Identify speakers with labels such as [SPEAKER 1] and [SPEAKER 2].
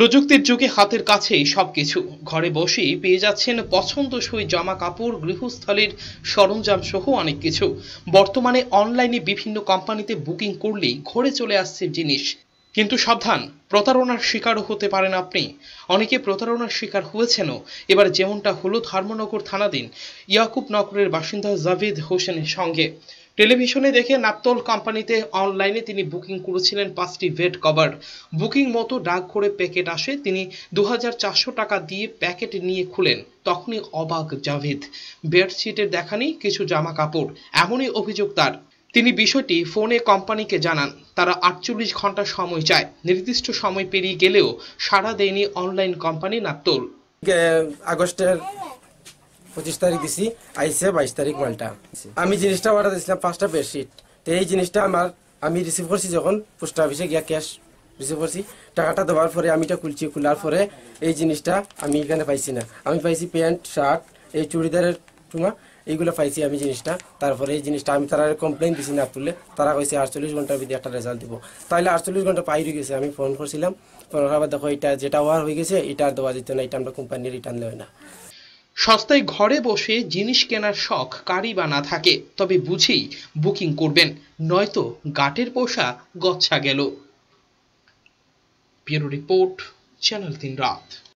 [SPEAKER 1] প্রযুক্তির যুগে হাতের কাছেই সবকিছু ঘরে বসেই পেয়ে যাচ্ছেন পছন্দসই জামা কাপড় গৃহস্থলীর সরঞ্জাম সহ অনেক কিছু বর্তমানে অনলাইনে বিভিন্ন কোম্পানিতে বুকিং করলেই ঘরে চলে আসছে জিনিস কিন্তু সাবধান প্রতারণার শিকার হতে পারেন আপনি অনেকে প্রতারণার শিকার হয়েছেনও এবার যেমনটা হল ধর্মনগর থানাধীন ইয়াকুবনগরের বাসিন্দা জাভেদ হোসেনের সঙ্গে টেলিভিশনে দেখে নাপতল কোম্পানিতে অনলাইনে তিনি বুকিং করেছিলেন পাঁচটি বেড কভার বুকিং মতো ডাক করে প্যাকেট আসে তিনি দু টাকা দিয়ে প্যাকেট নিয়ে খুলেন তখনই অবাক জাভেদ বেডশিটের দেখা নেই কিছু জামা কাপড় এমনই অভিযোগ তার তিনি বিষয়টি ফোনে কোম্পানিকে জানান তারা আটচল্লিশ ঘন্টা সময় চায় নির্দিষ্ট সময় পেরিয়ে গেলেও সারা দেয়নি অনলাইন কোম্পানি নাত্তল
[SPEAKER 2] আগস্টের পঁচিশ তারিখ দিছি আইসে বাইশ তারিখ মালটা আমি জিনিসটা অর্ডার দিয়েছিলাম পাঁচটা বেডশিট তো এই জিনিসটা আমার আমি রিসিভ করছি যখন পোস্ট অফিসে গিয়া ক্যাশ রিসিভ করছি টাকাটা দেওয়ার পরে আমি এটা খুলছি খোলার পরে এই জিনিসটা আমি এখানে পাইছি না আমি পাইছি প্যান্ট শার্ট এই চুড়িদারের টুমা এইগুলো পাইছি আমি জিনিসটা তারপরে এই জিনিসটা আমি তারা কমপ্লেন দিছি না তুলে তারা কইছে আটচল্লিশ ঘন্টার ভিতরে একটা রেজাল্ট দিব তাহলে আটচল্লিশ ঘন্টা পাই পাইরে গেছে আমি ফোন করছিলাম ফোন করার দেখো এটা যেটা ওয়ার হয়ে গেছে এটা আর দেওয়া যেত না এটা আমরা কোম্পানি রিটার্ন দেবে না সস্তায়
[SPEAKER 1] ঘরে বসে জিনিস কেনার শখ কারই বা না থাকে তবে বুঝেই বুকিং করবেন নয়তো গাটের পোষা গচ্ছা গেল ব্যুরো রিপোর্ট চ্যানেল তিন রাত